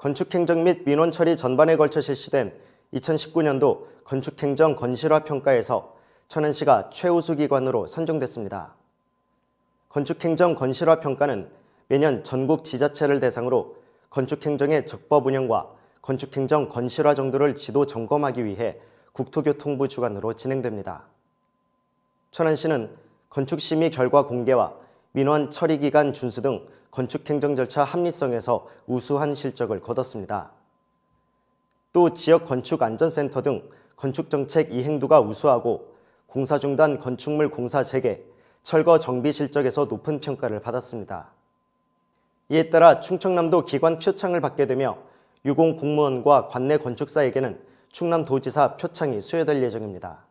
건축행정 및 민원처리 전반에 걸쳐 실시된 2019년도 건축행정 건실화 평가에서 천안시가 최우수 기관으로 선정됐습니다. 건축행정 건실화 평가는 매년 전국 지자체를 대상으로 건축행정의 적법 운영과 건축행정 건실화 정도를 지도 점검하기 위해 국토교통부 주관으로 진행됩니다. 천안시는 건축심의 결과 공개와 민원 처리 기간 준수 등 건축 행정 절차 합리성에서 우수한 실적을 거뒀습니다. 또 지역 건축 안전센터 등 건축 정책 이행도가 우수하고 공사 중단 건축물 공사 재개, 철거 정비 실적에서 높은 평가를 받았습니다. 이에 따라 충청남도 기관 표창을 받게 되며 유공 공무원과 관내 건축사에게는 충남도지사 표창이 수여될 예정입니다.